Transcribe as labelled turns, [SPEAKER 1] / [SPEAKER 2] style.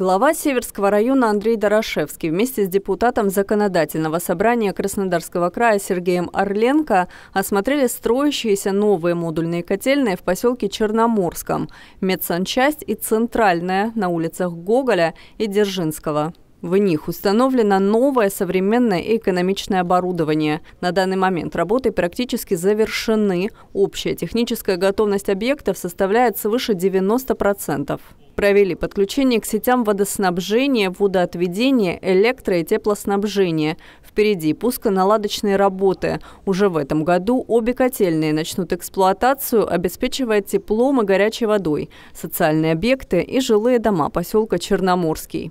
[SPEAKER 1] Глава Северского района Андрей Дорошевский вместе с депутатом Законодательного собрания Краснодарского края Сергеем Орленко осмотрели строящиеся новые модульные котельные в поселке Черноморском, медсанчасть и Центральная на улицах Гоголя и Держинского. В них установлено новое современное и экономичное оборудование. На данный момент работы практически завершены. Общая техническая готовность объектов составляет свыше 90% провели подключение к сетям водоснабжения, водоотведения, электро- и теплоснабжения. Впереди пусконаладочные работы. Уже в этом году обе котельные начнут эксплуатацию, обеспечивая теплом и горячей водой, социальные объекты и жилые дома поселка Черноморский.